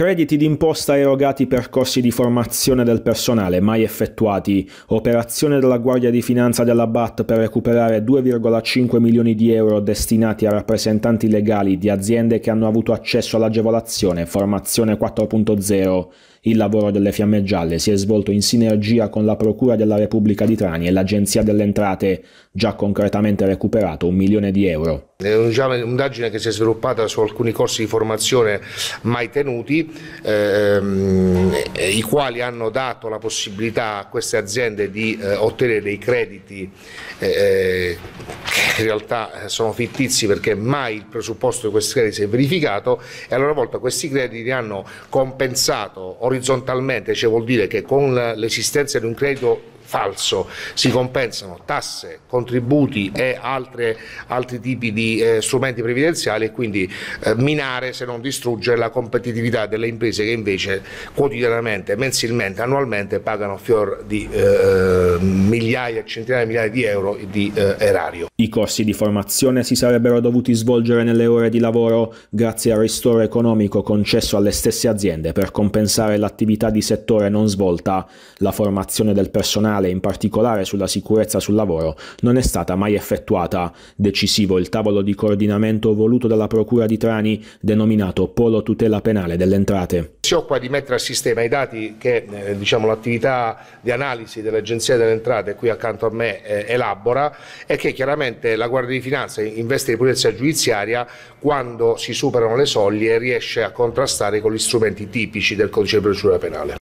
Crediti d'imposta erogati per corsi di formazione del personale mai effettuati. Operazione della Guardia di Finanza della BAT per recuperare 2,5 milioni di euro destinati a rappresentanti legali di aziende che hanno avuto accesso all'agevolazione Formazione 4.0. Il lavoro delle Fiamme Gialle si è svolto in sinergia con la Procura della Repubblica di Trani e l'Agenzia delle Entrate, già concretamente recuperato un milione di euro. È un'indagine che si è sviluppata su alcuni corsi di formazione mai tenuti, ehm, i quali hanno dato la possibilità a queste aziende di eh, ottenere dei crediti eh, eh che in realtà sono fittizi perché mai il presupposto di questi crediti si è verificato e a loro volta questi crediti hanno compensato o orizzontalmente, cioè vuol dire che con l'esistenza di un credito falso, si compensano tasse, contributi e altre, altri tipi di eh, strumenti previdenziali e quindi eh, minare se non distruggere la competitività delle imprese che invece quotidianamente, mensilmente, annualmente pagano fior di eh, migliaia, centinaia di migliaia di euro di eh, erario. I corsi di formazione si sarebbero dovuti svolgere nelle ore di lavoro grazie al ristoro economico concesso alle stesse aziende per compensare l'attività di settore non svolta, la formazione del personale penale, in particolare sulla sicurezza sul lavoro, non è stata mai effettuata. Decisivo il tavolo di coordinamento voluto dalla Procura di Trani, denominato Polo Tutela Penale delle Entrate. Si occupa di mettere a sistema i dati che eh, diciamo, l'attività di analisi dell'Agenzia delle Entrate, qui accanto a me, eh, elabora e che chiaramente la Guardia di Finanza in veste di polizia giudiziaria, quando si superano le soglie, riesce a contrastare con gli strumenti tipici del codice di procedura penale.